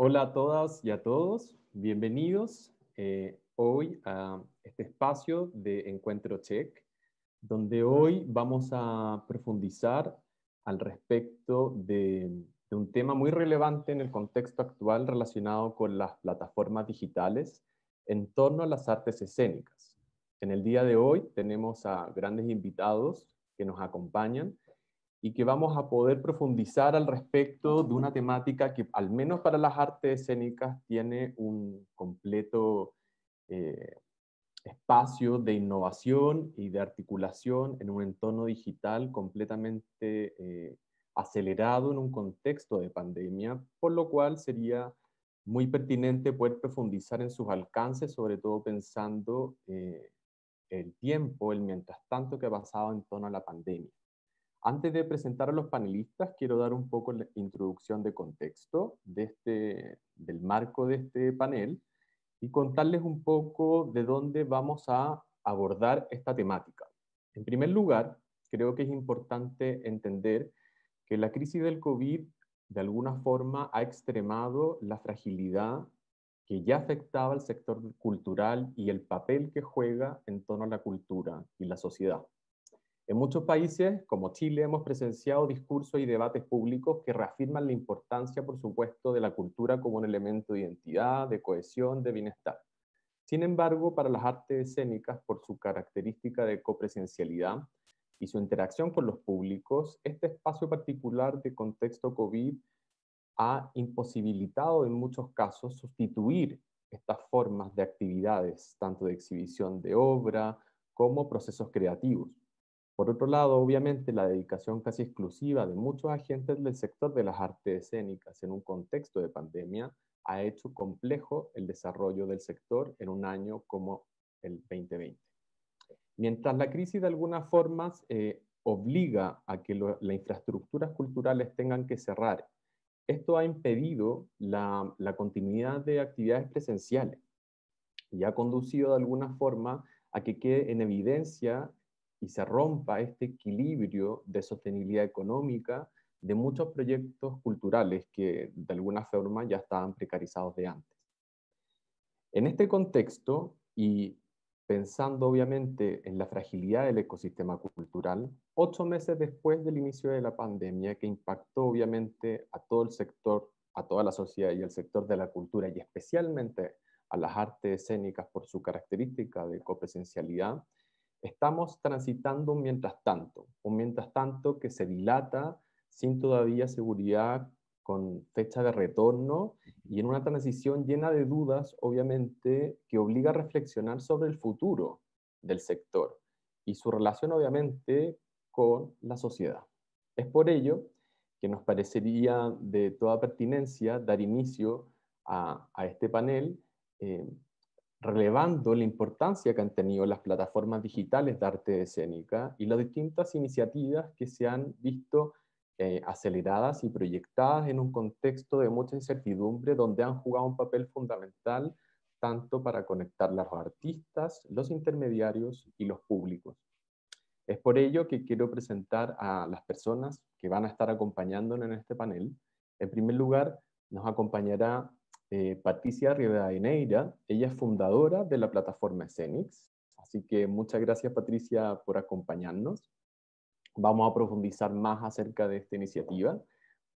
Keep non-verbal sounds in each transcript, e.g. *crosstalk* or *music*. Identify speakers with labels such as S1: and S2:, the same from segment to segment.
S1: Hola a todas y a todos, bienvenidos eh, hoy a este espacio de Encuentro Check, donde hoy vamos a profundizar al respecto de, un tema muy relevante en el contexto actual relacionado con las plataformas digitales en torno a las artes escénicas. En el día de hoy tenemos a grandes invitados que nos acompañan y que vamos a poder profundizar al respecto de una temática que, al menos para las artes escénicas, tiene un completo eh, espacio de innovación y de articulación en un entorno digital completamente eh, acelerado en un contexto de pandemia, por lo cual sería muy pertinente poder profundizar en sus alcances, sobre todo pensando eh, el tiempo, el mientras tanto que ha pasado en torno a la pandemia. Antes de presentar a los panelistas, quiero dar un poco la introducción de contexto este, del marco de este panel y contarles un poco de dónde vamos a abordar esta temática. En primer lugar, creo que es importante entender que la crisis del COVID de alguna forma ha extremado la fragilidad que ya afectaba al sector cultural y el papel que juega en torno a la cultura y la sociedad. En muchos países, como Chile, hemos presenciado discursos y debates públicos que reafirman la importancia, por supuesto, de la cultura como un elemento de identidad, de cohesión, de bienestar. Sin embargo, para las artes escénicas, por su característica de copresencialidad y su interacción con los públicos, este espacio particular de contexto COVID ha imposibilitado en muchos casos sustituir estas formas de actividades, tanto de exhibición de obra como procesos creativos. Por otro lado, obviamente, la dedicación casi exclusiva de muchos agentes del sector de las artes escénicas en un contexto de pandemia ha hecho complejo el desarrollo del sector en un año como el 2020. Mientras la crisis de algunas formas eh, obliga a que las infraestructuras culturales tengan que cerrar, esto ha impedido la, la continuidad de actividades presenciales y ha conducido de alguna forma a que quede en evidencia y se rompa este equilibrio de sostenibilidad económica de muchos proyectos culturales que de alguna forma ya estaban precarizados de antes. En este contexto, y pensando obviamente en la fragilidad del ecosistema cultural, ocho meses después del inicio de la pandemia, que impactó obviamente a todo el sector, a toda la sociedad y al sector de la cultura, y especialmente a las artes escénicas por su característica de copresencialidad, estamos transitando mientras tanto, un mientras tanto que se dilata sin todavía seguridad con fecha de retorno y en una transición llena de dudas, obviamente, que obliga a reflexionar sobre el futuro del sector y su relación, obviamente, con la sociedad. Es por ello que nos parecería de toda pertinencia dar inicio a, este panel eh, relevando la importancia que han tenido las plataformas digitales de arte escénica y las distintas iniciativas que se han visto eh, aceleradas y proyectadas en un contexto de mucha incertidumbre donde han jugado un papel fundamental tanto para conectar a los artistas, los intermediarios y los públicos. Es por ello que quiero presentar a las personas que van a estar acompañándonos en este panel. En primer lugar, nos acompañará eh, Patricia Patricia Rivadeneira. Ella es fundadora de la plataforma Escenix. Así que muchas gracias, Patricia, por acompañarnos. Vamos a profundizar más acerca de esta iniciativa.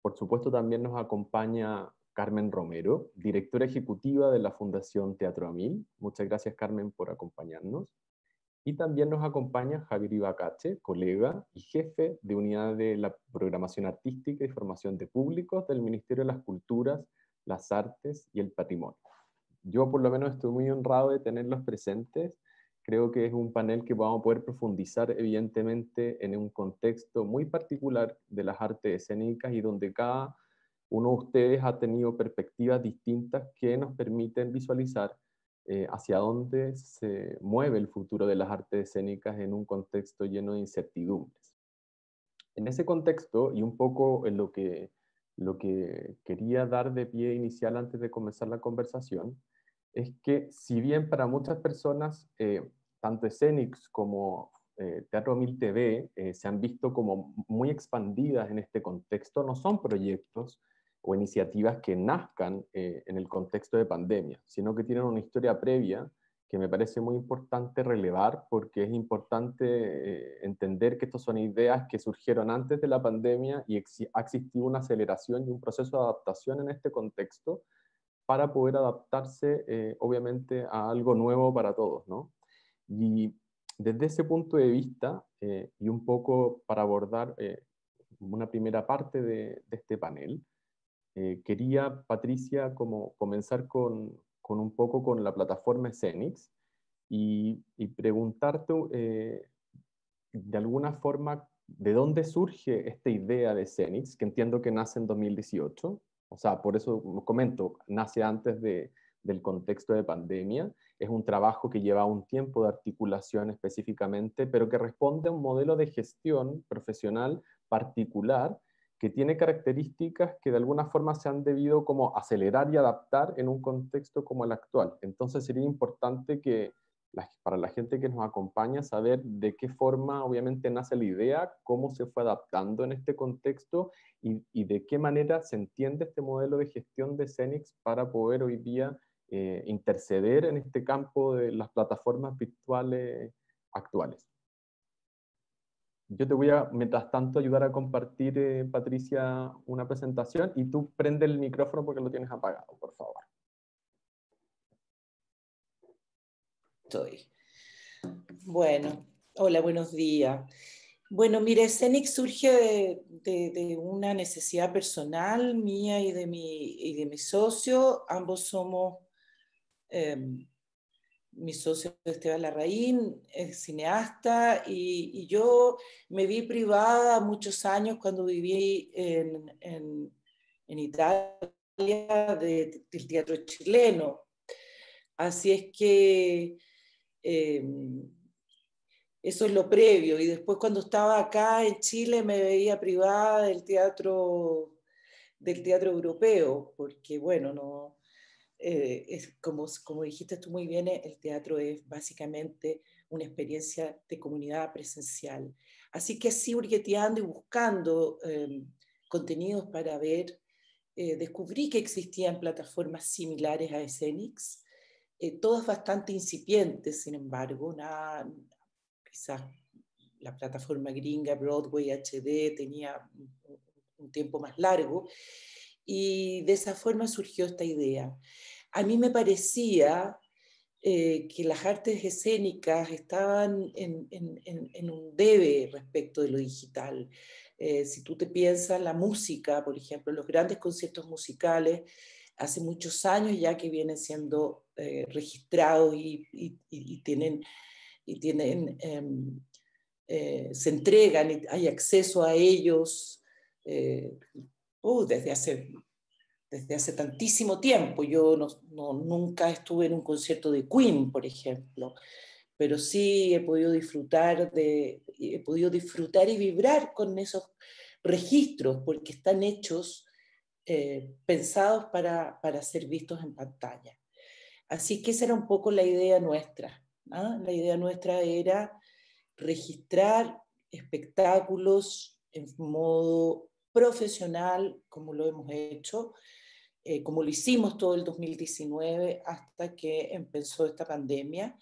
S1: Por supuesto, también nos acompaña Carmen Romero, directora ejecutiva de la Fundación Teatro Amil. Muchas gracias, Carmen, por acompañarnos. Y también nos acompaña Javier Ibacache, colega y jefe de Unidad de la Programación Artística y Formación de Públicos del Ministerio de las Culturas las artes y el patrimonio. Yo por lo menos estoy muy honrado de tenerlos presentes. Creo que es un panel que vamos a poder profundizar evidentemente en un contexto muy particular de las artes escénicas y donde cada uno de ustedes ha tenido perspectivas distintas que nos permiten visualizar eh, hacia dónde se mueve el futuro de las artes escénicas en un contexto lleno de incertidumbres. En ese contexto, y un poco en lo que lo que quería dar de pie inicial antes de comenzar la conversación es que si bien para muchas personas, eh, tanto Scenix como eh, Teatro Mil TV eh, se han visto como muy expandidas en este contexto, no son proyectos o iniciativas que nazcan en el contexto de pandemia, sino que tienen una historia previa que me parece muy importante relevar porque es importante eh, entender que estas son ideas que surgieron antes de la pandemia y ha existido una aceleración y un proceso de adaptación en este contexto para poder adaptarse, eh, obviamente, a algo nuevo para todos, Y desde ese punto de vista, eh, y un poco para abordar una primera parte de, de este panel, quería, Patricia, como comenzar con, con un poco con la plataforma Cenix y, preguntarte eh, de alguna forma de dónde surge esta idea de Cenix, que entiendo que nace en 2018, o sea, por eso comento, nace antes del contexto de pandemia. Es un trabajo que lleva un tiempo de articulación específicamente, pero que responde a un modelo de gestión profesional particular que tiene características que de alguna forma se han debido como acelerar y adaptar en un contexto como el actual. Entonces sería importante que para la gente que nos acompaña saber de qué forma obviamente nace la idea, cómo se fue adaptando en este contexto y, de qué manera se entiende este modelo de gestión de Cenix para poder hoy día eh, interceder en este campo de las plataformas virtuales actuales yo te voy a, mientras tanto, ayudar a compartir, eh, Patricia, una presentación y tú prende el micrófono porque lo tienes apagado, por favor.
S2: Estoy. Bueno, hola, buenos días. Bueno, mire, CENIC surge de, una necesidad personal mía y de mi, de mi socio. Ambos somos... Em, mi socio Esteban Larraín es cineasta y, yo me vi privada muchos años cuando viví en, Italia del teatro chileno. Así es que em, eso es lo previo. Y después cuando estaba acá en Chile me veía privada del teatro, del teatro europeo, porque bueno, no eh, es como, como dijiste tú muy bien, el teatro es básicamente una experiencia de comunidad presencial. Así que así, burgueteando y buscando em, contenidos para ver, eh, descubrí que existían plataformas similares a Escenix, eh, todas bastante incipientes, sin embargo, quizás la plataforma gringa Broadway HD tenía un tiempo más largo, y de esa forma surgió esta idea a mí me parecía eh, que las artes escénicas estaban en, un debe respecto de lo digital. Eh, si tú te piensas la música, por ejemplo, los grandes conciertos musicales, hace muchos años ya que vienen siendo eh, registrados y, tienen, y tienen em, se entregan, y hay acceso a ellos. Uh, desde hace desde hace tantísimo tiempo. Yo nunca estuve en un concierto de Queen, por ejemplo, pero sí he podido disfrutar, de, he podido disfrutar y vibrar con esos registros porque están hechos, eh, pensados para, ser vistos en pantalla. Así que esa era un poco la idea nuestra. ¿ah? La idea nuestra era registrar espectáculos en modo profesional, como lo hemos hecho, eh, como lo hicimos todo el 2019 hasta que empezó esta pandemia.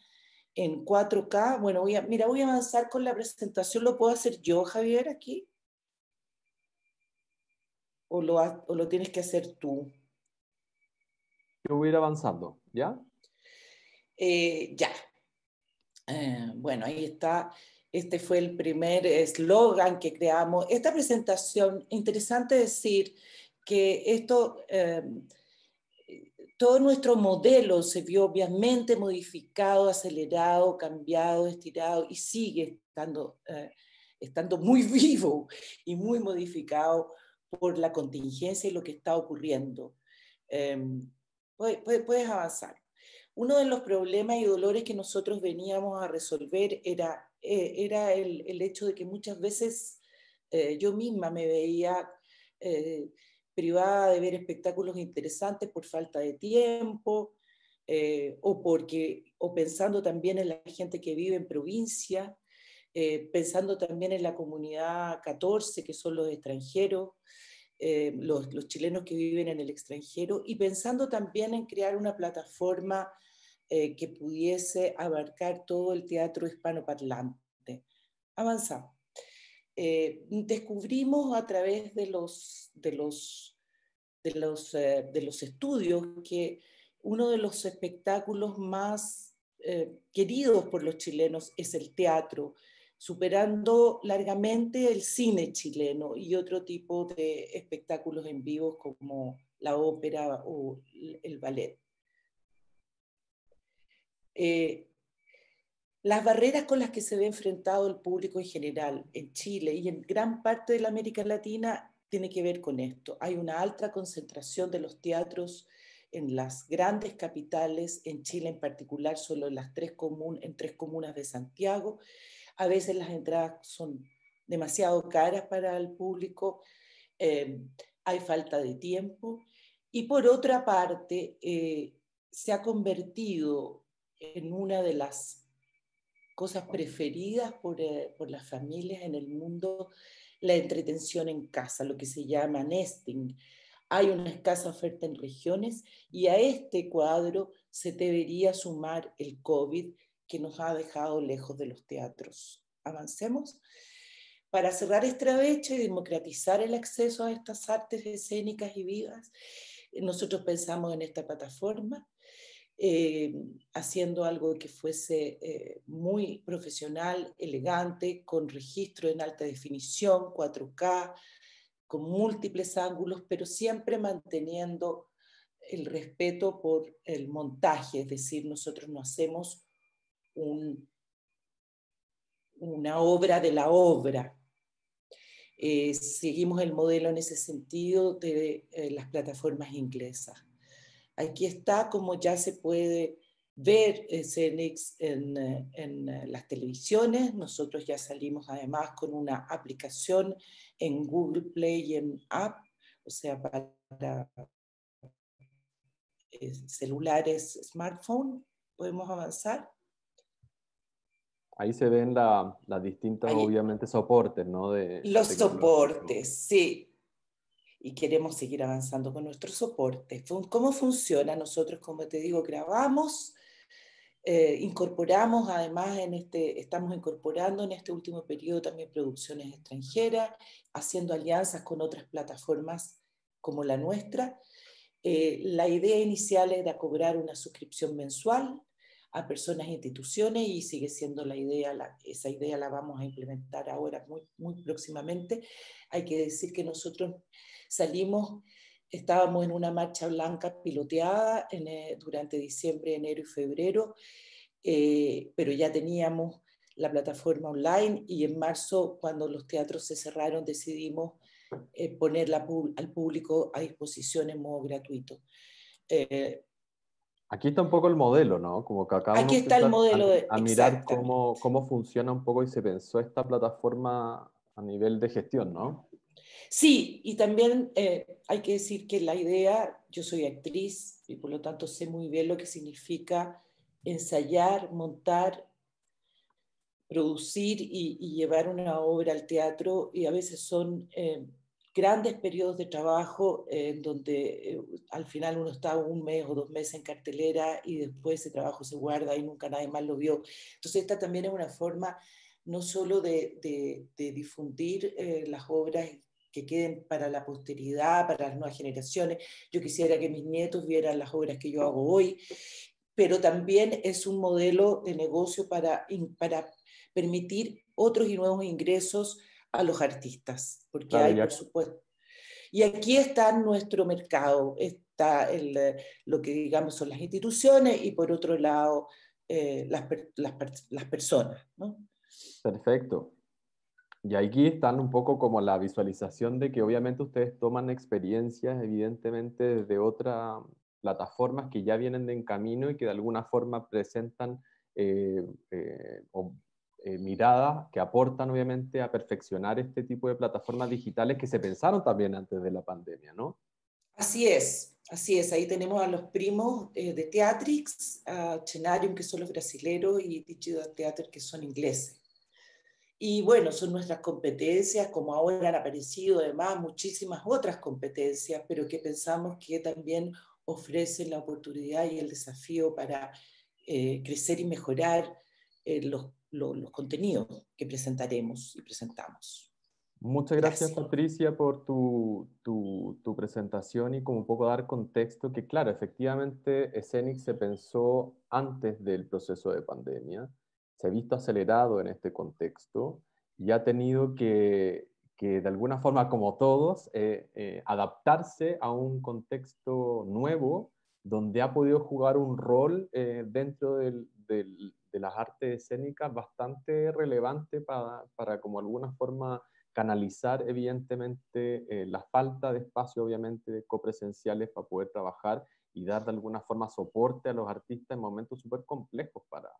S2: En 4K, bueno, mira, voy a avanzar con la presentación. ¿Lo puedo hacer yo, Javier, aquí? ¿O lo, tienes que hacer tú?
S1: Yo voy a ir avanzando,
S2: ¿ya? Eh, ya. Eh, bueno, ahí está. Este fue el primer eslogan que creamos. Esta presentación, interesante decir que esto, eh, todo nuestro modelo se vio obviamente modificado, acelerado, cambiado, estirado y sigue estando, eh, estando muy *laughs* vivo y muy modificado por la contingencia y lo que está ocurriendo. Em, puedes, avanzar. Uno de los problemas y dolores que nosotros veníamos a resolver era, eh, era el, el, hecho de que muchas veces yo misma me veía privada de ver espectáculos interesantes por falta de tiempo eh, o, porque, o pensando también en la gente que vive en provincia, eh, pensando también en la comunidad 14, que son los extranjeros, eh, los, los, chilenos que viven en el extranjero, y pensando también en crear una plataforma que pudiese abarcar todo el teatro hispanoparlante. Avanzamos. Eh, descubrimos a través de los, de los, de los, eh, estudios que uno de los espectáculos más eh, queridos por los chilenos es el teatro, superando largamente el cine chileno y otro tipo de espectáculos en vivo como la ópera o el ballet las barreras con las que se ve enfrentado el público en general en Chile y en gran parte de la América Latina tiene que ver con esto. Hay una alta concentración de los teatros en las grandes capitales, en Chile en particular, solo en, las tres comunas de Santiago. A veces las entradas son demasiado caras para el público, eh, hay falta de tiempo. Y por otra parte, eh, se ha convertido en una de las cosas preferidas por, eh, por, las familias en el mundo, la entretención en casa, lo que se llama nesting. Hay una escasa oferta en regiones y a este cuadro se debería sumar el COVID que nos ha dejado lejos de los teatros. Avancemos. Para cerrar esta brecha y democratizar el acceso a estas artes escénicas y vivas, nosotros pensamos en esta plataforma eh, haciendo algo que fuese eh, muy profesional, elegante, con registro en alta definición, 4K, con múltiples ángulos, pero siempre manteniendo el respeto por el montaje, es decir, nosotros no hacemos una obra de la obra. Eh, seguimos el modelo en ese sentido de las plataformas inglesas. Aquí está como ya se puede ver CENIX en, eh, las televisiones. Nosotros ya salimos además con una aplicación en Google Play y en App, o sea, para eh, celulares, smartphone. ¿Podemos avanzar?
S1: Ahí se ven las distintas, obviamente, soportes, ¿no? los soportes,
S2: sí y queremos seguir avanzando con nuestro soporte. ¿Cómo funciona? Nosotros, como te digo, grabamos, eh, incorporamos además en este, estamos incorporando en este último periodo también producciones extranjeras, haciendo alianzas con otras plataformas como la nuestra. Eh, la idea inicial era cobrar una suscripción mensual, a personas e instituciones y sigue siendo la idea, esa idea la vamos a implementar ahora muy, muy próximamente. Hay que decir que nosotros salimos, estábamos en una marcha blanca piloteada eh, durante diciembre, enero y febrero, eh, pero ya teníamos la plataforma online y en marzo, cuando los teatros se cerraron, decidimos eh, ponerla al público a disposición en modo gratuito.
S1: Aquí está un poco el modelo, ¿no? Como que acabamos Aquí está el modelo de, a, mirar cómo, funciona un poco y se pensó esta plataforma a nivel de gestión, ¿no?
S2: Sí, y también eh, hay que decir que la idea, yo soy actriz y por lo tanto sé muy bien lo que significa ensayar, montar, producir y, llevar una obra al teatro y a veces son eh, grandes periodos de trabajo en donde eh, al final uno está un mes o dos meses en cartelera y después ese trabajo se guarda y nunca nadie más lo vio. Entonces esta también es una forma no solo de, difundir eh, las obras que queden para la posteridad, para las nuevas generaciones. Yo quisiera que mis nietos vieran las obras que yo hago hoy, pero también es un modelo de negocio para, para permitir otros y nuevos ingresos a los artistas, porque ah, hay, por supuesto. Y aquí está nuestro mercado, está eh, lo que digamos son las instituciones y por otro lado eh,
S1: las, personas. Perfecto. Y aquí están un poco como la visualización de que obviamente ustedes toman experiencias, evidentemente, de otras plataformas que ya vienen de en camino y que de alguna forma presentan eh, eh, miradas que aportan obviamente a perfeccionar este tipo de plataformas digitales que se pensaron también antes de la pandemia, ¿no? Así es,
S2: así es. Ahí tenemos a los primos eh, de Teatrix, a Chenarium, que son los brasileros, y Digital Theater, que son ingleses. Y bueno, son nuestras competencias, como ahora han aparecido además muchísimas otras competencias, pero que pensamos que también ofrecen la oportunidad y el desafío para eh, crecer y mejorar eh, los los contenidos que presentaremos y presentamos.
S1: Muchas gracias, Patricia por tu, tu, presentación y como un poco dar contexto que claro, efectivamente Escenic se pensó antes del proceso de pandemia, se ha visto acelerado en este contexto y ha tenido que, que de alguna forma, como todos, eh, eh, adaptarse a un contexto nuevo donde ha podido jugar un rol eh, dentro del, de las artes escénicas bastante relevante para, como alguna forma canalizar evidentemente eh, la falta de espacio obviamente copresenciales para poder trabajar y dar de alguna forma soporte a los artistas en momentos súper complejos para,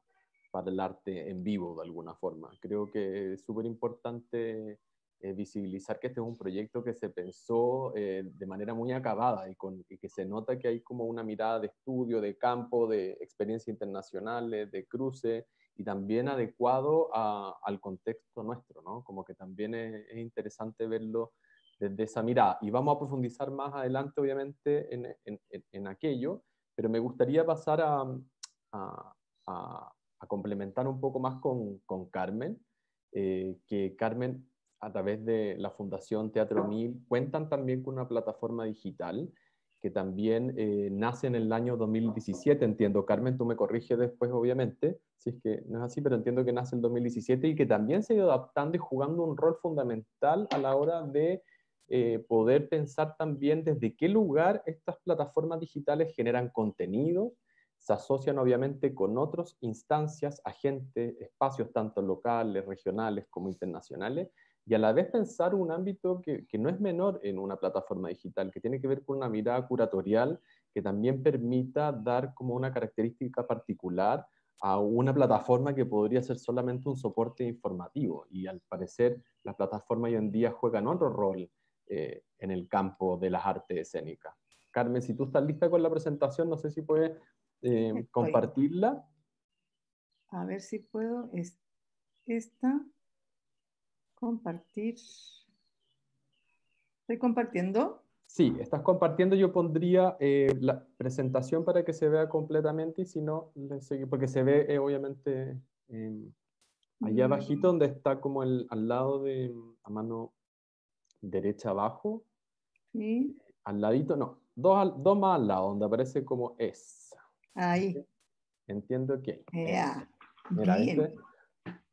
S1: para el arte en vivo de alguna forma. Creo que es súper importante eh, visibilizar que este es un proyecto que se pensó eh, de manera muy acabada y, con, y, que se nota que hay como una mirada de estudio, de campo, de experiencia internacionales, de cruce y también adecuado a, al contexto nuestro, ¿no? Como que también es, interesante verlo desde esa mirada. Y vamos a profundizar más adelante, obviamente, en, en, en aquello, pero me gustaría pasar a, a, complementar un poco más con, con Carmen, eh, que Carmen a través de la Fundación Teatro Mil, cuentan también con una plataforma digital que también eh, nace en el año 2017, entiendo. Carmen, tú me corriges después, obviamente, si es que no es así, pero entiendo que nace en 2017 y que también se ha ido adaptando y jugando un rol fundamental a la hora de eh, poder pensar también desde qué lugar estas plataformas digitales generan contenido, se asocian obviamente con otras instancias, agentes, espacios tanto locales, regionales como internacionales, y a la vez pensar un ámbito que, no es menor en una plataforma digital, que tiene que ver con una mirada curatorial que también permita dar como una característica particular a una plataforma que podría ser solamente un soporte informativo. Y al parecer las plataformas hoy en día juegan otro rol eh, en el campo de las artes escénicas. Carmen, si tú estás lista con la presentación, no sé si puedes eh, compartirla.
S3: A ver si puedo. esta. Compartir. ¿Estoy compartiendo?
S1: Sí, estás compartiendo. Yo pondría eh, la presentación para que se vea completamente y si no, porque se ve eh, obviamente em, allá mm. abajito donde está como el, al lado de la mano derecha abajo. Sí. Al ladito, no, dos, dos más al lado donde aparece como es. Ahí. Entiendo que. Mira,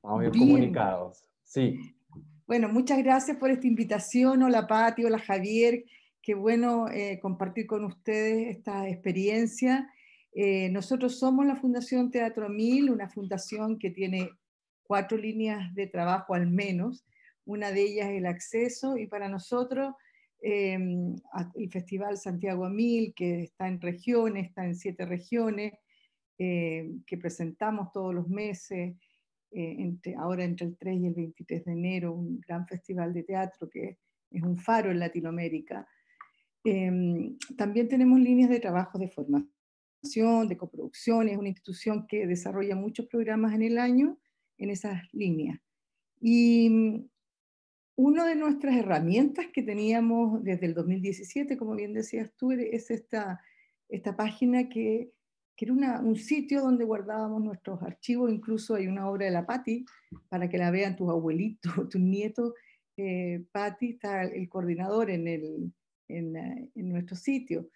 S1: vamos a ir comunicados. Sí.
S3: Bueno, muchas gracias por esta invitación. Hola Pati, hola Javier. Qué bueno eh, compartir con ustedes esta experiencia. Eh, nosotros somos la Fundación Teatro Mil, una fundación que tiene cuatro líneas de trabajo al menos. Una de ellas es el acceso y para nosotros eh, el Festival Santiago Mil, que está en regiones, está en siete regiones, que presentamos todos los meses, eh, entre, ahora entre el 3 y el 23 de enero, un gran festival de teatro que es un faro en Latinoamérica. Em, también tenemos líneas de trabajo de formación, de coproducción, es una institución que desarrolla muchos programas en el año en esas líneas. Y mm, una de nuestras herramientas que teníamos desde el 2017, como bien decías tú, es esta, esta página que que era un sitio donde guardábamos nuestros archivos, incluso hay una obra de la Patti, para que la vean tus abuelitos, *laughs* tus nietos. Eh, Patti está el coordinador en, el, en, eh, nuestro sitio.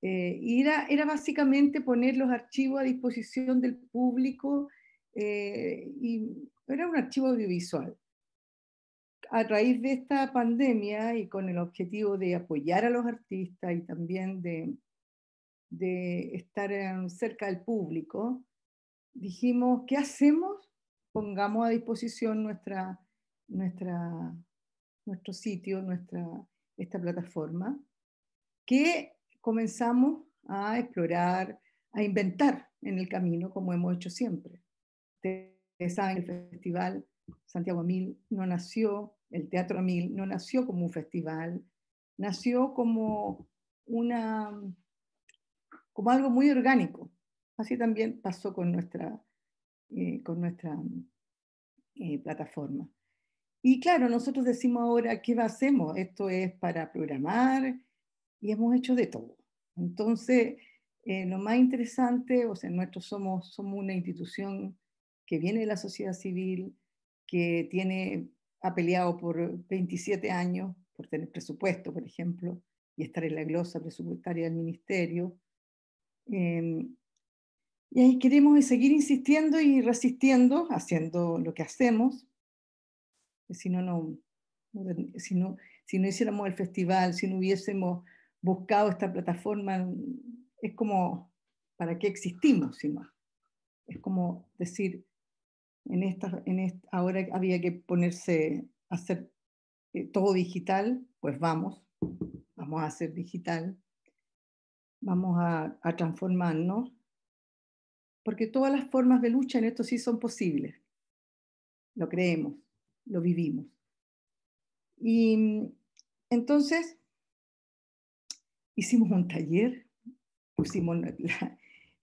S3: Eh, y era, era, básicamente poner los archivos a disposición del público eh, y era un archivo audiovisual. A raíz de esta pandemia y con el objetivo de apoyar a los artistas y también de de estar cerca del público, dijimos, ¿qué hacemos? Pongamos a disposición nuestra, nuestra, nuestro sitio, nuestra, esta plataforma, que comenzamos a explorar, a inventar en el camino, como hemos hecho siempre. Ustedes saben, el Festival Santiago Mil no nació, el Teatro Mil no nació como un festival, nació como una como algo muy orgánico. Así también pasó con nuestra, eh, con nuestra eh, plataforma. Y claro, nosotros decimos ahora, ¿qué hacemos? Esto es para programar y hemos hecho de todo. Entonces, eh, lo más interesante, o sea, nosotros somos, somos una institución que viene de la sociedad civil, que tiene, ha peleado por 27 años por tener presupuesto, por ejemplo, y estar en la glosa presupuestaria del ministerio Em, y ahí queremos seguir insistiendo y resistiendo, haciendo lo que hacemos. Si no, no, si no, si no hiciéramos el festival, si no hubiésemos buscado esta plataforma, es como, ¿para qué existimos? sin Es como decir, en en ahora había que ponerse a hacer eh, todo digital, pues vamos, vamos a hacer digital vamos a, transformarnos, porque todas las formas de lucha en esto sí son posibles. Lo creemos, lo vivimos. Y entonces hicimos un taller, pusimos la,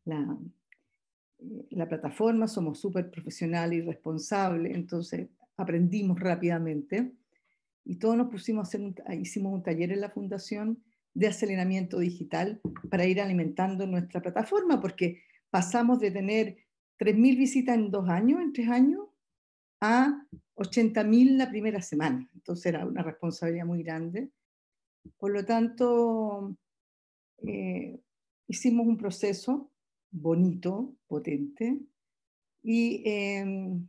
S3: la, eh, plataforma, somos súper profesionales y responsables, entonces aprendimos rápidamente y todos nos pusimos a hacer hicimos un taller en la fundación de aceleramiento digital para ir alimentando nuestra plataforma, porque pasamos de tener 3.000 visitas en dos años, en tres años, a 80.000 la primera semana. Entonces era una responsabilidad muy grande. Por lo tanto, eh, hicimos un proceso bonito, potente, y em,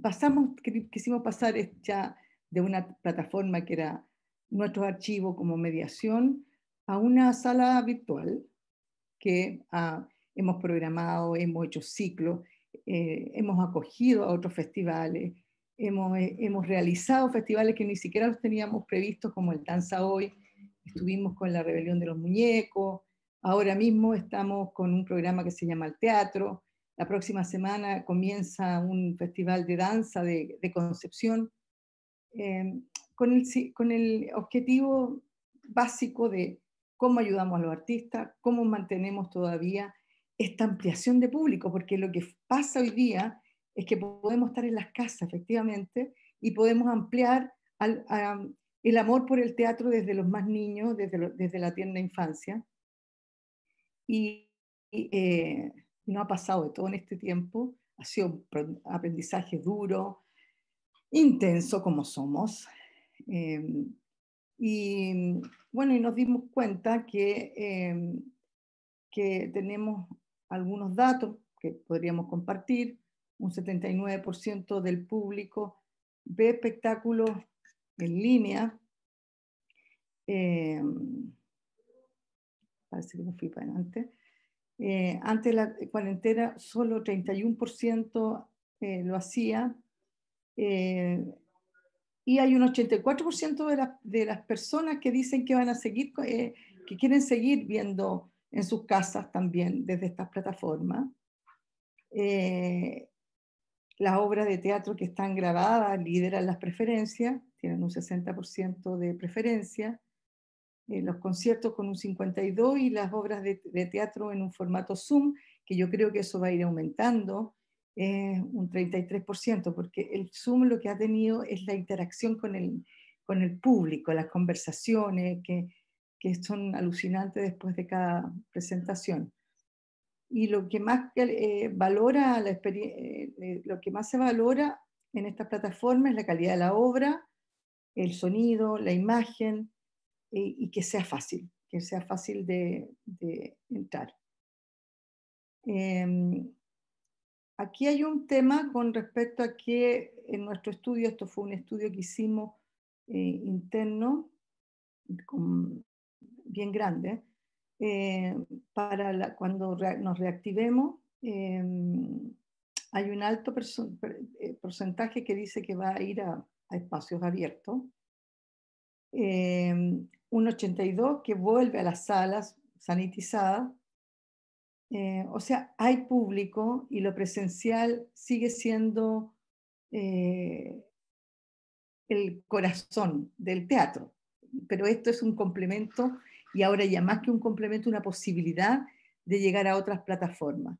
S3: pasamos, quisimos pasar ya de una plataforma que era nuestro archivo como mediación a una sala virtual que ah, hemos programado, hemos hecho ciclos, eh, hemos acogido a otros festivales, hemos, eh, hemos, realizado festivales que ni siquiera los teníamos previstos, como el Danza Hoy, estuvimos con la Rebelión de los Muñecos, ahora mismo estamos con un programa que se llama El Teatro, la próxima semana comienza un festival de danza de, Concepción. Eh, con el, objetivo básico de cómo ayudamos a los artistas, cómo mantenemos todavía esta ampliación de público, porque lo que pasa hoy día es que podemos estar en las casas, efectivamente, y podemos ampliar el amor por el teatro desde los más niños, desde, la tienda infancia. Eh, y, no ha pasado de todo en este tiempo, ha sido un aprendizaje duro, intenso como somos, Em, y bueno, y nos dimos cuenta em, que, tenemos algunos datos que podríamos compartir. Un 79% del público ve espectáculos en línea. Em, parece que me fui para adelante. Eh, antes de la cuarentena, solo 31% eh, lo hacía. Eh, y hay un 84% de, de, las personas que dicen que van a seguir, eh, que quieren seguir viendo en sus casas también desde estas plataformas. Eh, las obras de teatro que están grabadas lideran las preferencias, tienen un 60% de preferencia, eh, los conciertos con un 52% y las obras de, teatro en un formato Zoom, que yo creo que eso va a ir aumentando un 33%, porque el Zoom lo que ha tenido es la interacción con el, público, las conversaciones que, son alucinantes después de cada presentación. Y lo que más eh, valora eh, eh, lo que más se valora en esta plataforma es la calidad de la obra, el sonido, la imagen y que sea fácil, que sea fácil de, de entrar. Em, Aquí hay un tema con respecto a que en nuestro estudio, esto fue un estudio que hicimos eh, interno,
S4: bien
S3: grande, eh, para cuando nos reactivemos, eh, hay un alto porcentaje que dice que va a ir a espacios abiertos, un 82 que vuelve a las salas sanitizadas, eh, o sea, hay público y lo presencial sigue siendo eh, el corazón del teatro, pero esto es un complemento y ahora ya más que un complemento, una posibilidad de llegar a otras plataformas.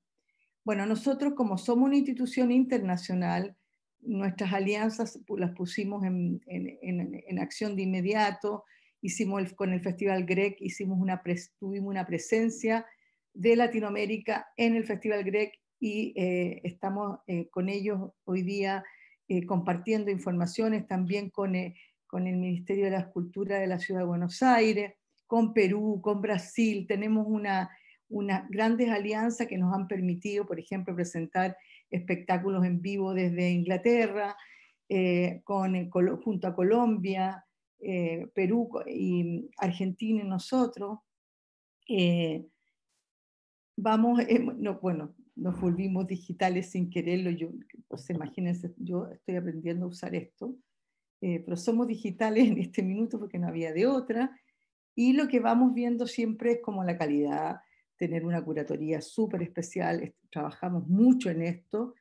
S3: Bueno, nosotros como somos una institución internacional, nuestras alianzas las pusimos en, acción de inmediato, hicimos con el Festival Grec, hicimos una tuvimos una presencia de Latinoamérica en el Festival Grec y eh, estamos eh, con ellos hoy día eh, compartiendo informaciones también con, el Ministerio de las Culturas de la Ciudad de Buenos Aires, con Perú, con Brasil. Tenemos una, unas grandes alianzas que nos han permitido, por ejemplo, presentar espectáculos en vivo desde Inglaterra, junto a Colombia, Perú y Argentina y nosotros vamos, eh, no, bueno, nos volvimos digitales sin quererlo, yo, pues imagínense, yo estoy aprendiendo a usar esto, eh, pero somos digitales *laughs* en este minuto porque no había de otra, y lo que vamos viendo siempre es como la calidad, tener una curatoría súper especial, trabajamos mucho en esto,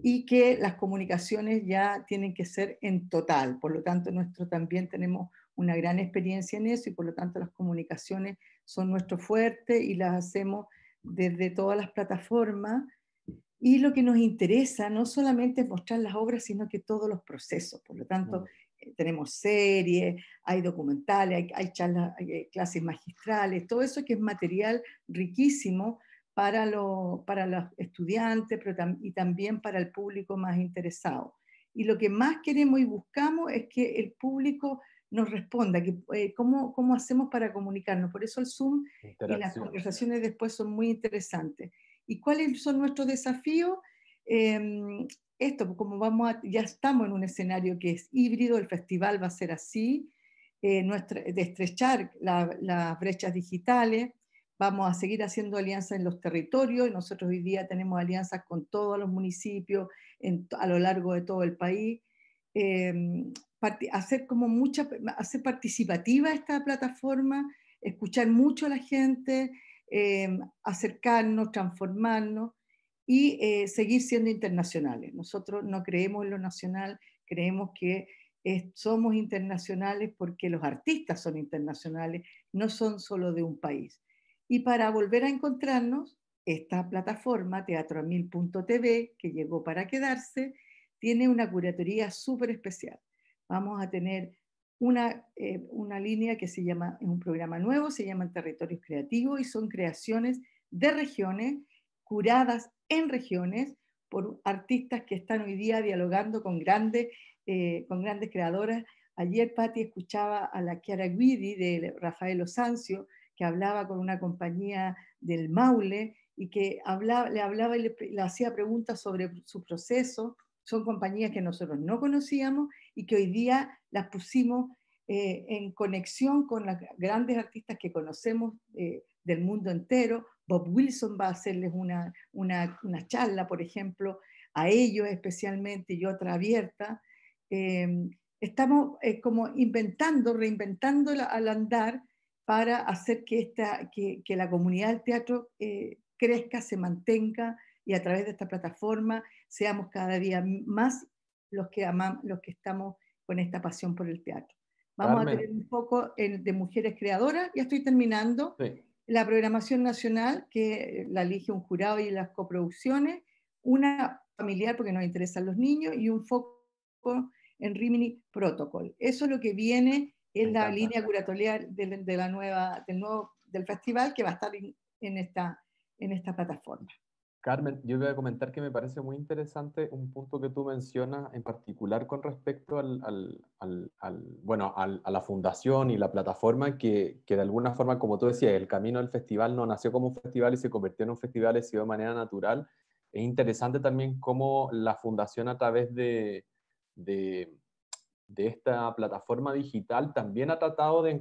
S3: y que las comunicaciones ya tienen que ser en total, por lo tanto, nuestro también tenemos una gran experiencia en eso, y por lo tanto las comunicaciones son nuestro fuerte y las hacemos desde todas las plataformas. Y lo que nos interesa no solamente es mostrar las obras, sino que todos los procesos. Por lo tanto, eh, tenemos series, hay documentales, hay, eh, clases magistrales, todo eso que es material riquísimo para, para los estudiantes pero y también para el público más interesado. Y lo que más queremos y buscamos es que el público nos responda, que, eh, cómo, hacemos para comunicarnos. Por eso el Zoom y las conversaciones después son muy interesantes. ¿Y cuáles son nuestros desafíos? Em, esto, pues, como vamos ya estamos en un escenario que es híbrido, el festival va a ser así, eh, nuestra, de estrechar las brechas digitales, vamos a seguir haciendo alianzas en los territorios, nosotros hoy día tenemos alianzas con todos los municipios a lo largo de todo el país. Em, hacer como mucha, hacer participativa esta plataforma, escuchar mucho a la gente, em, acercarnos, transformarnos y eh, seguir siendo internacionales. Nosotros no creemos en lo nacional, creemos que somos internacionales porque los artistas son internacionales, no son solo de un país. Y para volver a encontrarnos, esta plataforma, teatroamil.tv, que llegó para quedarse, tiene una curatoría súper especial vamos a tener una, eh, una línea que se llama, es un programa nuevo, se llama Territorios Creativos y son creaciones de regiones, curadas en regiones por artistas que están hoy día dialogando con grandes, eh, con grandes creadoras. Ayer Patti escuchaba a la Chiara Guidi de Rafael Osancio, que hablaba con una compañía del Maule y que le hablaba y le hacía preguntas sobre su proceso. Son compañías que nosotros no conocíamos y que hoy día las pusimos eh, en conexión con las grandes artistas que conocemos eh, del mundo entero. Bob Wilson va a hacerles una, charla, por ejemplo, a ellos especialmente y otra abierta. Eh, estamos como inventando, reinventando al andar para hacer que, esta, que, que la comunidad del teatro crezca, se mantenga y a través de esta plataforma seamos cada día más los que, los que estamos con esta pasión por el teatro.
S1: Vamos a tener un
S3: foco eh, de mujeres creadoras, ya estoy terminando. La programación nacional, que eh, la elige un jurado y las coproducciones, una familiar porque nos interesan los niños y un foco en Rimini Protocol. Eso es lo que viene en la línea curatorial de, la nueva, del, nuevo, festival que va a estar en, esta, en esta plataforma.
S1: Carmen, yo voy a comentar que me parece muy interesante un punto que tú mencionas en particular con respecto bueno, a la fundación y la plataforma que, de alguna forma, como tú decías, el camino del festival no nació como un festival y se convirtió en un festival y sido de manera natural. Es interesante también cómo la fundación a través de de esta plataforma digital también ha tratado de,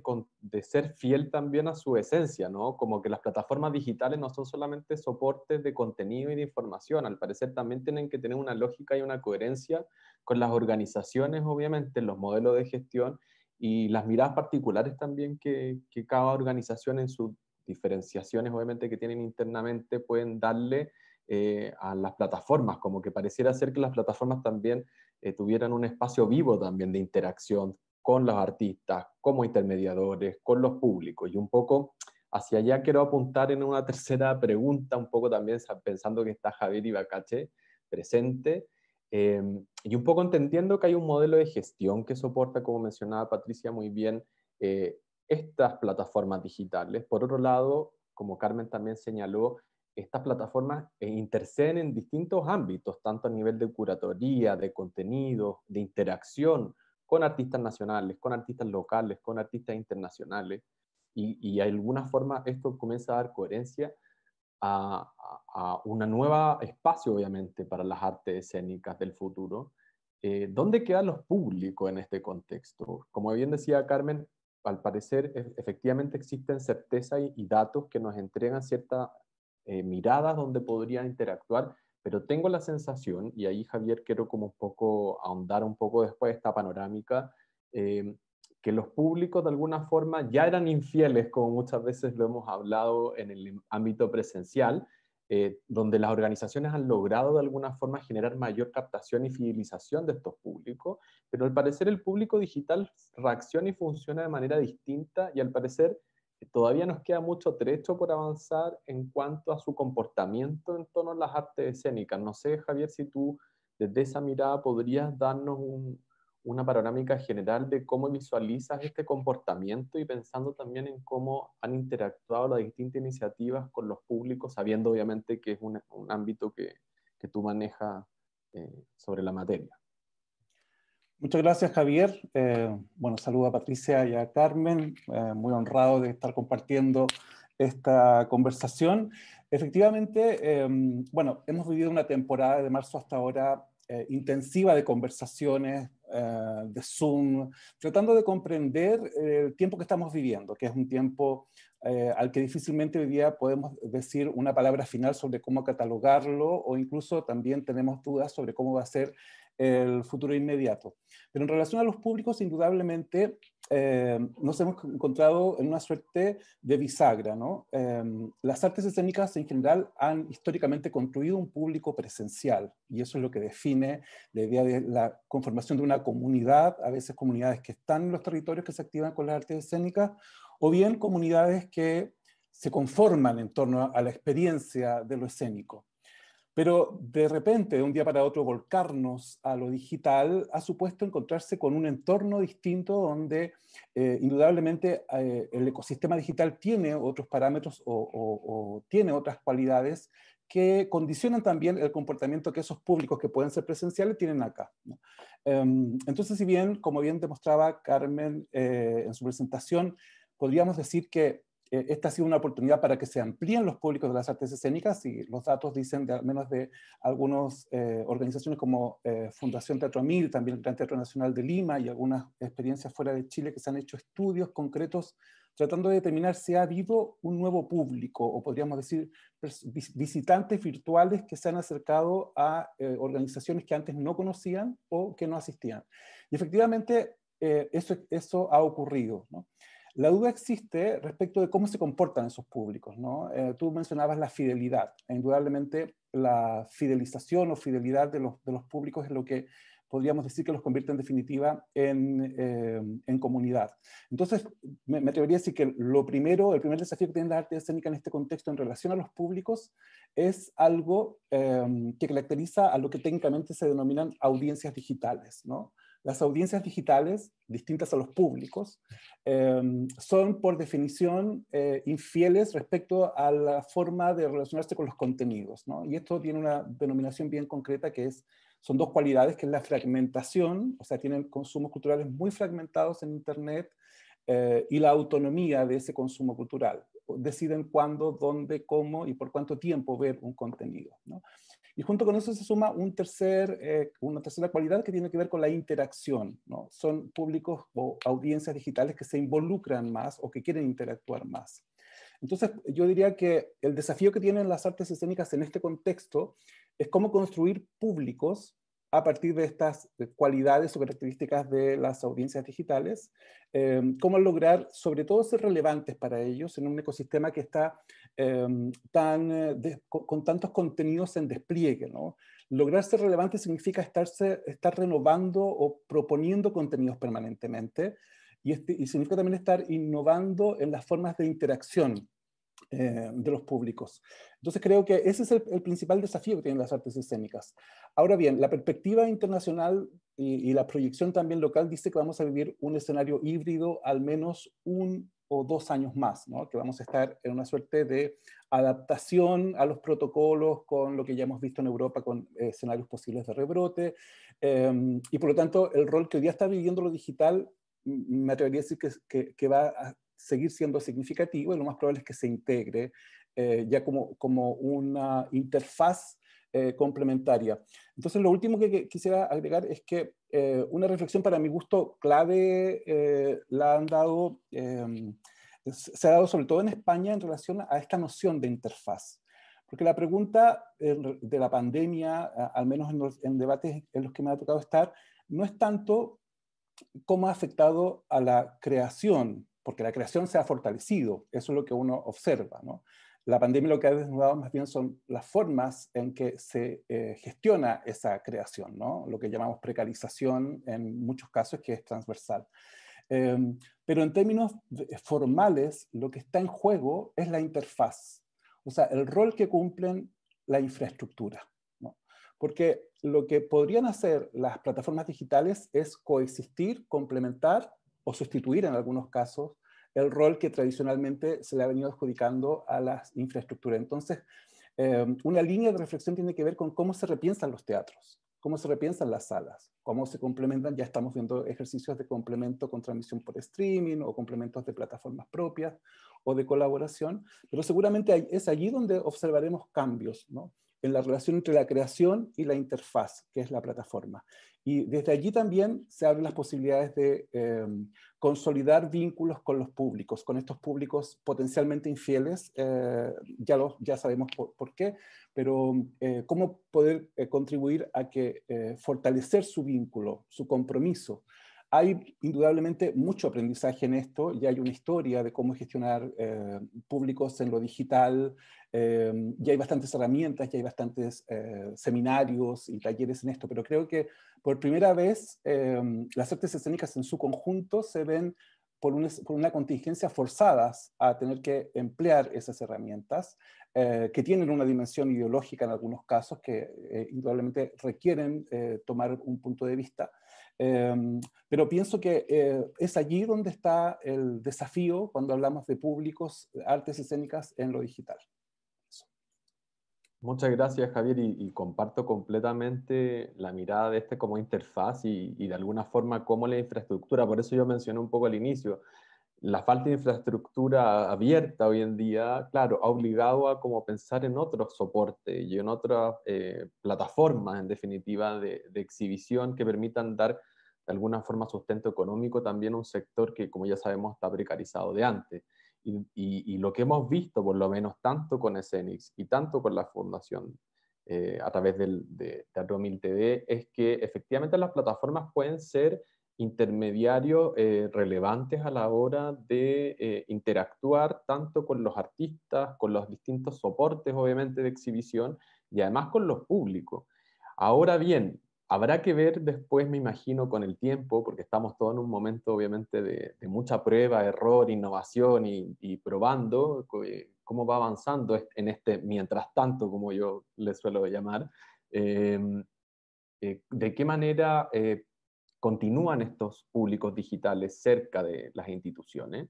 S1: ser fiel también a su esencia, ¿no? Como que las plataformas digitales no son solamente soportes de contenido y de información, al parecer también tienen que tener una lógica y una coherencia con las organizaciones, obviamente, los modelos de gestión y las miradas particulares también que, cada organización en sus diferenciaciones, obviamente, que tienen internamente pueden darle eh, a las plataformas, como que pareciera ser que las plataformas también eh, tuvieran un espacio vivo también de interacción con los artistas, como intermediadores, con los públicos. Y un poco hacia allá quiero apuntar en una *laughs* tercera pregunta, un poco también pensando que está Javier Ibacache presente, em, y un poco entendiendo que hay un modelo de gestión que soporta, como mencionaba Patricia muy bien, eh, estas plataformas digitales. Por otro lado, como Carmen también señaló, estas plataformas eh, interceden en distintos ámbitos, tanto a nivel de curatoría, de contenidos, de interacción con artistas nacionales, con artistas locales, con artistas internacionales. Y, y de alguna forma esto comienza a dar coherencia a, a, una nueva espacio, obviamente, para las artes escénicas del futuro. Eh, ¿Dónde quedan los públicos en este contexto? Como bien decía Carmen, al parecer e, efectivamente existen certezas y, y datos que nos entregan cierta eh, miradas donde podrían interactuar, pero tengo la sensación, y ahí Javier quiero como un poco ahondar un poco después de esta panorámica, eh, que los públicos de alguna forma ya eran infieles, como muchas veces lo hemos hablado en el em, ámbito presencial, eh, donde las organizaciones han logrado de alguna forma generar mayor captación y fidelización de estos públicos, pero al parecer el público digital reacciona y funciona de manera distinta y al parecer todavía nos queda mucho trecho por avanzar en cuanto a su comportamiento en torno a las artes escénicas. No sé, Javier, si tú desde esa mirada podrías darnos una panorámica general de cómo visualizas este comportamiento y pensando también en cómo han interactuado las distintas iniciativas con los públicos, sabiendo obviamente que es un, ámbito que, tú manejas eh, sobre la materia.
S4: Muchas gracias, Javier. Eh, bueno, saludo a Patricia y a Carmen. Eh, muy honrado de estar compartiendo esta conversación. Efectivamente, em, bueno, hemos vivido una temporada de marzo hasta ahora eh, intensiva de conversaciones, de Zoom, tratando de comprender el tiempo que estamos viviendo, que es un tiempo al que difícilmente hoy día podemos decir una palabra final sobre cómo catalogarlo o incluso también tenemos dudas sobre cómo va a ser el futuro inmediato. Pero en relación a los públicos, indudablemente eh, nos hemos encontrado en una suerte de bisagra. Em, las artes escénicas en general han históricamente construido un público presencial y eso es lo que define la idea de la conformación de una comunidad, a veces comunidades que están en los territorios que se activan con las artes escénicas o bien comunidades que se conforman en torno a la experiencia de lo escénico. Pero de repente, de un día para otro, volcarnos a lo digital ha supuesto encontrarse con un entorno distinto donde eh, indudablemente eh, el ecosistema digital tiene otros parámetros o, tiene otras cualidades que condicionan también el comportamiento que esos públicos que pueden ser presenciales tienen acá. Em, entonces, si bien, como bien demostraba Carmen eh, en su presentación, podríamos decir que eh, esta ha sido una oportunidad para que se amplíen los públicos de las artes escénicas y los datos dicen, de, al menos de algunas eh, organizaciones como eh, Fundación Teatro Mil, también el Gran Teatro Nacional de Lima y algunas experiencias fuera de Chile que se han hecho estudios concretos tratando de determinar si ha habido un nuevo público o podríamos decir visitantes virtuales que se han acercado a organizaciones que antes no conocían o que no asistían. Y efectivamente eso, ha ocurrido. La duda existe respecto de cómo se comportan esos públicos. ¿no? Eh, tú mencionabas la fidelidad. E indudablemente la fidelización o fidelidad de los, públicos es lo que podríamos decir que los convierte en definitiva en, eh, comunidad. Entonces, me, atrevería a decir que lo primero, el primer desafío que tiene la arte escénica en este contexto en relación a los públicos es algo eh, que caracteriza a lo que técnicamente se denominan audiencias digitales. ¿no? Las audiencias digitales, distintas a los públicos, em, son por definición eh, infieles respecto a la forma de relacionarse con los contenidos. ¿no? Y esto tiene una denominación bien concreta que es, son dos cualidades, que es la fragmentación, o sea, tienen consumos culturales muy fragmentados en Internet, eh, y la autonomía de ese consumo cultural. Deciden cuándo, dónde, cómo y por cuánto tiempo ver un contenido. ¿no? Y junto con eso se suma eh, una tercera cualidad que tiene que ver con la interacción. Son públicos o audiencias digitales que se involucran más o que quieren interactuar más. Entonces, yo diría que el desafío que tienen las artes escénicas en este contexto es cómo construir públicos a partir de estas cualidades o características de las audiencias digitales, eh, cómo lograr sobre todo ser relevantes para ellos en un ecosistema que está Em, tan, eh, con, tantos contenidos en despliegue. ¿no? Lograr ser relevante significa estarse, estar renovando o proponiendo contenidos permanentemente y, este, significa también estar innovando en las formas de interacción eh, de los públicos. Entonces creo que ese es el, principal desafío que tienen las artes escénicas. Ahora bien, la perspectiva internacional y, la proyección también local dice que vamos a vivir un escenario híbrido al menos un o dos años más, ¿no? que vamos a estar en una suerte de adaptación a los protocolos con lo que ya hemos visto en Europa con eh, escenarios posibles de rebrote. Em, y por lo tanto, el rol que hoy día está viviendo lo digital, me atrevería a decir que, que, va a seguir siendo significativo y lo más probable es que se integre eh, ya como, como una interfaz eh, complementaria. Entonces, lo último que, que quisiera agregar es que eh, una reflexión para mi gusto clave eh, la han dado, em, se ha dado sobre todo en España en relación a esta noción de interfaz. Porque la pregunta de la pandemia, al menos en, debates en los que me ha tocado estar, no es tanto cómo ha afectado a la creación, porque la creación se ha fortalecido, eso es lo que uno observa, ¿no? La pandemia lo que ha desnudado más bien son las formas en que se eh, gestiona esa creación, ¿no? lo que llamamos precarización en muchos casos que es transversal. Em, pero en términos eh, formales, lo que está en juego es la interfaz, o sea, el rol que cumplen la infraestructura. Porque lo que podrían hacer las plataformas digitales es coexistir, complementar o sustituir en algunos casos el rol que tradicionalmente se le ha venido adjudicando a las infraestructuras. Entonces, em, una línea de reflexión tiene que ver con cómo se repiensan los teatros, cómo se repiensan las salas, cómo se complementan, ya estamos viendo ejercicios de complemento con transmisión por streaming o complementos de plataformas propias o de colaboración, pero seguramente es allí donde observaremos cambios, en la relación entre la creación y la interfaz, que es la plataforma. Y desde allí también se abren las posibilidades de eh, consolidar vínculos con los públicos, con estos públicos potencialmente infieles, eh, ya, ya sabemos por, qué, pero eh, cómo poder contribuir a que fortalecer su vínculo, su compromiso, hay indudablemente mucho aprendizaje en esto ya hay una historia de cómo gestionar eh, públicos en lo digital em, ya hay bastantes herramientas ya hay bastantes eh, seminarios y talleres en esto, pero creo que por primera vez em, las artes escénicas en su conjunto se ven por una, contingencia forzadas a tener que emplear esas herramientas eh, que tienen una dimensión ideológica en algunos casos que indudablemente requieren tomar un punto de vista Em, pero pienso que eh, es allí donde está el desafío cuando hablamos de públicos, artes escénicas en lo digital.
S1: Muchas gracias, Javier, y, comparto completamente la mirada de este como interfaz y, y de alguna forma como la infraestructura. Por eso yo mencioné un poco al inicio la falta de infraestructura abierta hoy en día, claro, ha obligado a como pensar en otros soportes y en otras eh, plataformas, en definitiva, de, exhibición que permitan dar de alguna forma sustento económico también a un sector que, como ya sabemos, está precarizado de antes. Y, lo que hemos visto, por lo menos tanto con Escenix y tanto con la Fundación eh, a través de Teatro 1000 TV, es que efectivamente las plataformas pueden ser intermediarios eh, relevantes a la hora de eh, interactuar tanto con los artistas, con los distintos soportes, obviamente, de exhibición y además con los públicos. Ahora bien, habrá que ver después, me imagino, con el tiempo, porque estamos todos en un momento, obviamente, de, mucha prueba, error, innovación y, probando eh, cómo va avanzando en este mientras tanto, como yo le suelo llamar. Em, de qué manera continúan estos públicos digitales cerca de las instituciones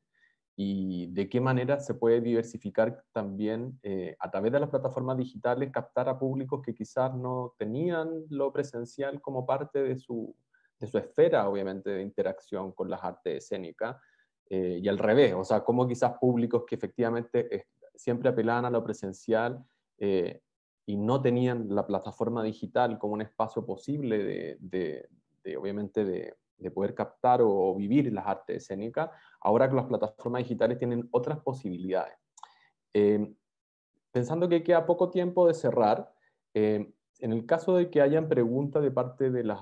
S1: y de qué manera se puede diversificar también eh, a través de las plataformas digitales, captar a públicos que quizás no tenían lo presencial como parte de su, esfera, obviamente, de interacción con las artes escénicas, eh, y al revés, o sea, cómo quizás públicos que efectivamente eh, siempre apelaban a lo presencial y no tenían la plataforma digital como un espacio posible de, este, obviamente de, poder captar o, vivir las artes escénicas, ahora que las plataformas digitales tienen otras posibilidades. Eh, pensando que queda poco tiempo de cerrar, eh, en el caso de que hayan preguntas de parte del,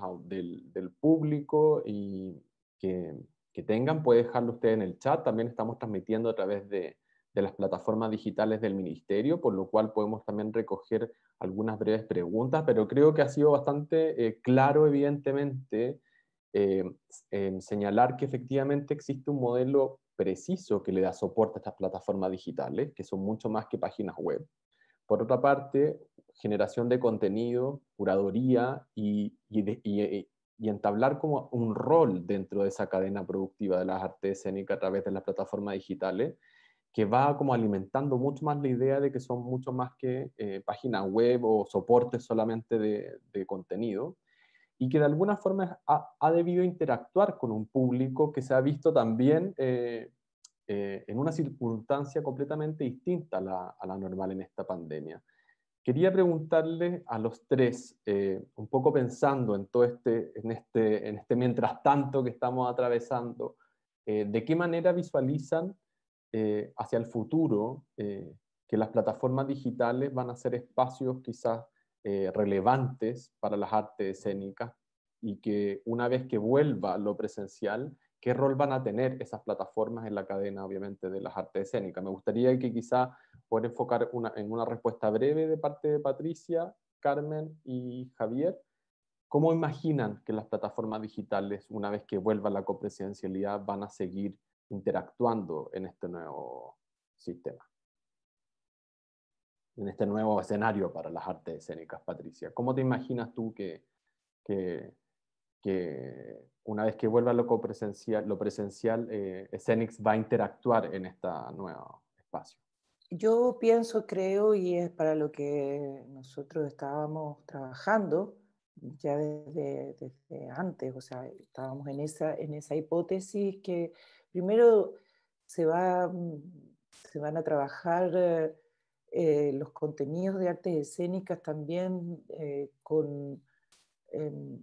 S1: público y que, tengan, puede dejarlo usted en el chat. También estamos transmitiendo a través de, de las plataformas digitales del Ministerio, por lo cual podemos también recoger algunas breves preguntas, pero creo que ha sido bastante eh, claro, evidentemente, eh, señalar que efectivamente existe un modelo preciso que le da soporte a estas plataformas digitales, que son mucho más que páginas web. Por otra parte, generación de contenido, curaduría y, y eh, entablar como un rol dentro de esa cadena productiva de las artes escénicas a través de las plataformas digitales que va como alimentando mucho más la idea de que son mucho más que eh, páginas web o soportes solamente de, contenido, y que de alguna forma ha, debido interactuar con un público que se ha visto también eh, eh, en una circunstancia completamente distinta a la, normal en esta pandemia. Quería preguntarle a los tres, un poco pensando en todo este, en este, en este mientras tanto que estamos atravesando, de qué manera visualizan eh, hacia el futuro eh, que las plataformas digitales van a ser espacios quizás eh, relevantes para las artes escénicas y que una vez que vuelva lo presencial, ¿qué rol van a tener esas plataformas en la cadena, obviamente, de las artes escénicas? Me gustaría que quizá poder enfocar en una respuesta breve de parte de Patricia, Carmen y Javier. ¿Cómo imaginan que las plataformas digitales, una vez que vuelva la copresidencialidad, van a seguir interactuando en este nuevo sistema, en este nuevo escenario para las artes escénicas, Patricia. ¿Cómo te imaginas tú que, que, una vez que vuelva lo presencial, lo presencial eh, va a interactuar en este nuevo espacio?
S2: Yo pienso, creo, y es para lo que nosotros estábamos trabajando ya desde, desde antes, o sea, estábamos en esa, en esa hipótesis que primero se, van a trabajar eh, los contenidos de artes escénicas también eh, con, em,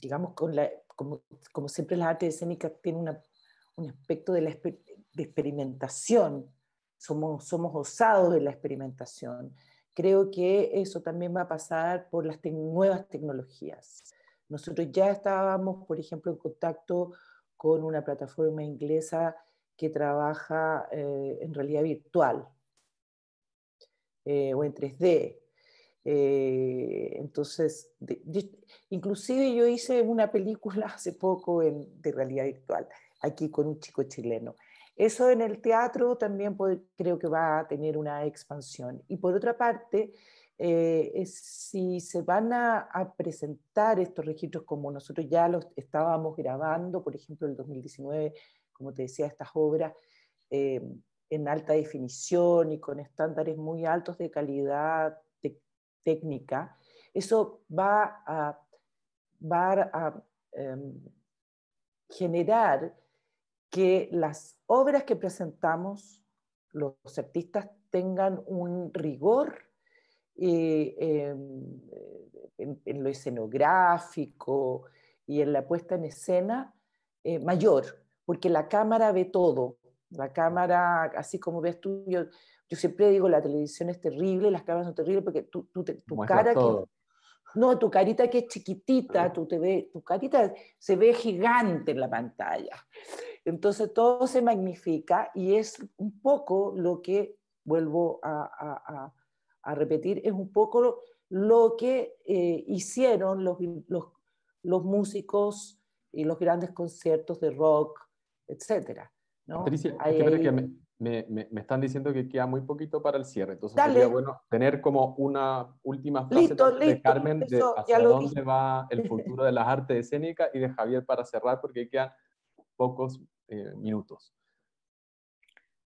S2: digamos, como, siempre las artes escénicas tienen un aspecto de, la, experimentación, somos, somos osados de la experimentación. Creo que eso también va a pasar por las nuevas tecnologías. Nosotros ya estábamos, por ejemplo, en contacto con una plataforma inglesa que trabaja eh, en realidad virtual eh, o en 3D. Eh, entonces, inclusive yo hice una película *laughs* hace poco de realidad virtual, aquí con un chico chileno. Eso en el teatro también creo que va a tener una expansión. Y por otra parte, eh, si se van a, presentar estos registros como nosotros ya los estábamos grabando, por ejemplo, en el 2019, como te decía, estas obras eh, en alta definición y con estándares muy altos de calidad técnica, eso va a, em, generar que las obras que presentamos, los artistas tengan un rigor eh, en, lo escenográfico y en la puesta en escena eh, mayor, porque la cámara ve todo. La cámara, así como ves tú, yo, yo siempre digo, la televisión es terrible, las cámaras son terribles, porque tú, tu cara que... No, tu carita que es chiquitita, tú te ve tu carita se ve gigante en la pantalla. Entonces todo se magnifica y es un poco lo que, vuelvo a a repetir, es un poco lo, que eh, hicieron los, los, músicos y los grandes conciertos de rock, etc. Patricia, me,
S1: me, me, están diciendo que queda muy poquito para el cierre, entonces sería bueno tener como una última frase de Carmen de hacia dónde va el futuro de las artes escénicas y de Javier para cerrar, porque quedan pocos eh, minutos.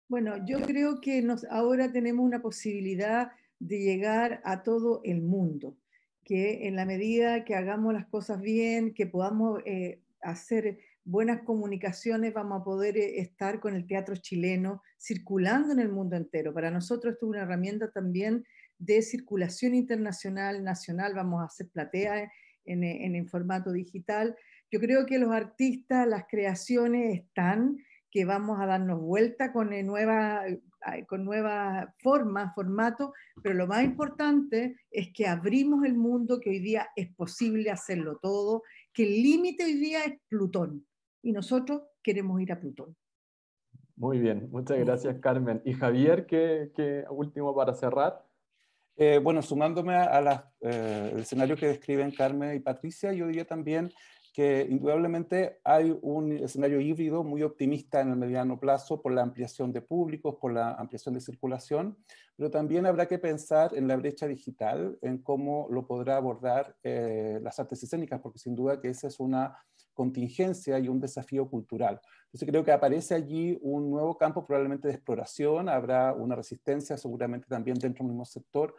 S3: Bueno, yo creo que nos, ahora tenemos una posibilidad de llegar a todo el mundo, que en la medida que hagamos las cosas bien, que podamos eh, hacer buenas comunicaciones, vamos a poder eh, estar con el teatro chileno circulando en el mundo entero. Para nosotros esto es una herramienta también de circulación internacional, nacional, vamos a hacer platea en, eh, en, formato digital. Yo creo que los artistas, las creaciones están, que vamos a darnos vuelta con nueva con nuevas formas, formatos, pero lo más importante es que abrimos el mundo, que hoy día es posible hacerlo todo, que el límite hoy día es Plutón y nosotros queremos ir a Plutón.
S1: Muy bien, muchas gracias Carmen. Y Javier, ¿qué, último para cerrar? Eh, bueno, sumándome al eh, escenario que describen
S4: Carmen y Patricia, yo diría también que indudablemente hay un escenario híbrido muy optimista en el mediano plazo por la ampliación de públicos, por la ampliación de circulación, pero también habrá que pensar en la brecha digital, en cómo lo podrá abordar eh, las artes escénicas, porque sin duda que esa es una contingencia y un desafío cultural. Entonces creo que aparece allí un nuevo campo probablemente de exploración, habrá una resistencia seguramente también dentro del mismo sector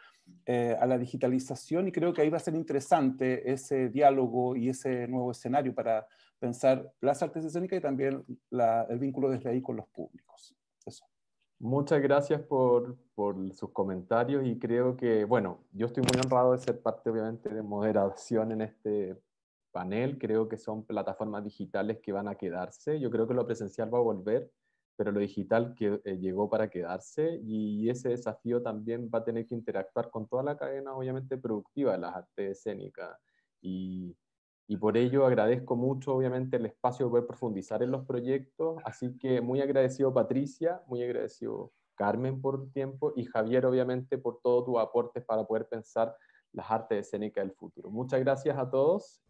S4: eh, a la digitalización y creo que ahí va a ser interesante ese diálogo y ese nuevo escenario para pensar las artes escénicas y también
S1: el vínculo desde ahí con los públicos. Muchas gracias por, por, sus comentarios y creo que, bueno, yo estoy muy honrado de ser parte obviamente de moderación en este panel, creo que son plataformas digitales que van a quedarse. Yo creo que lo presencial va a volver, pero lo digital que eh, llegó para quedarse y ese desafío también va a tener que interactuar con toda la cadena, obviamente, productiva de las artes escénicas. Y, por ello agradezco mucho, obviamente, el espacio de poder profundizar en los proyectos. Así que muy agradecido, Patricia, muy agradecido, Carmen, por tiempo y Javier, obviamente, por todo tu aporte para poder pensar las artes escénicas del futuro. Muchas gracias a todos